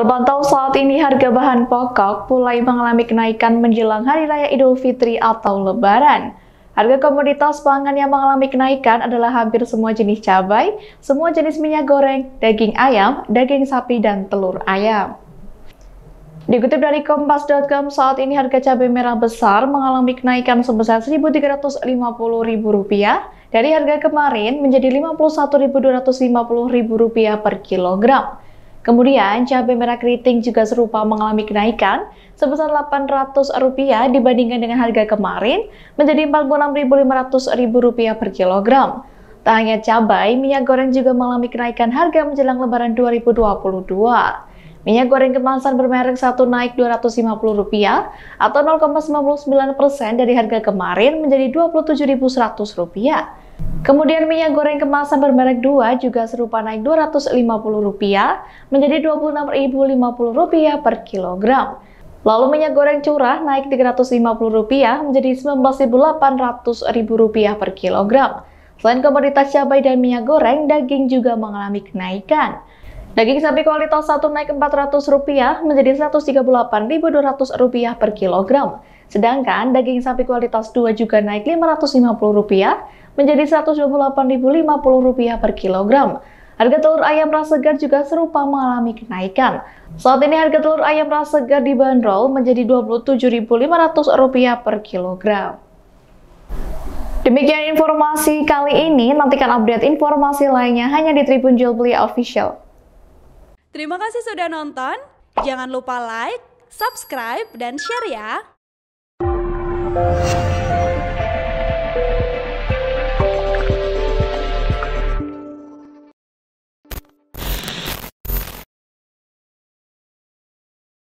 Terpantau saat ini harga bahan pokok mulai mengalami kenaikan menjelang Hari Raya Idul Fitri atau Lebaran. Harga komoditas pangan yang mengalami kenaikan adalah hampir semua jenis cabai, semua jenis minyak goreng, daging ayam, daging sapi, dan telur ayam. Dikutip dari Kompas.com, saat ini harga cabai merah besar mengalami kenaikan sebesar Rp1.350.000 dari harga kemarin menjadi Rp51.250.000 per kilogram. Kemudian, cabai merah keriting juga serupa mengalami kenaikan sebesar Rp800 dibandingkan dengan harga kemarin menjadi Rp46.500 per kilogram. Tak hanya cabai, minyak goreng juga mengalami kenaikan harga menjelang lebaran 2022. Minyak goreng kemasan bermerek satu naik Rp250 atau 0,99% dari harga kemarin menjadi Rp27.100. Kemudian minyak goreng kemasan bermerek 2 juga serupa naik Rp250 menjadi Rp26.050 per kilogram. Lalu minyak goreng curah naik Rp350 menjadi rp rupiah per kilogram. Selain komoditas cabai dan minyak goreng, daging juga mengalami kenaikan. Daging sapi kualitas 1 naik Rp400 menjadi Rp138.200 per kilogram. Sedangkan daging sapi kualitas 2 juga naik Rp550 menjadi Rp128.050 per kilogram. Harga telur ayam ras segar juga serupa mengalami kenaikan. Saat ini harga telur ayam ras segar dibanderol menjadi Rp27.500 per kilogram. Demikian informasi kali ini, nantikan update informasi lainnya hanya di Tribun Jual Official. Terima kasih sudah nonton, jangan lupa like, subscribe, dan share ya!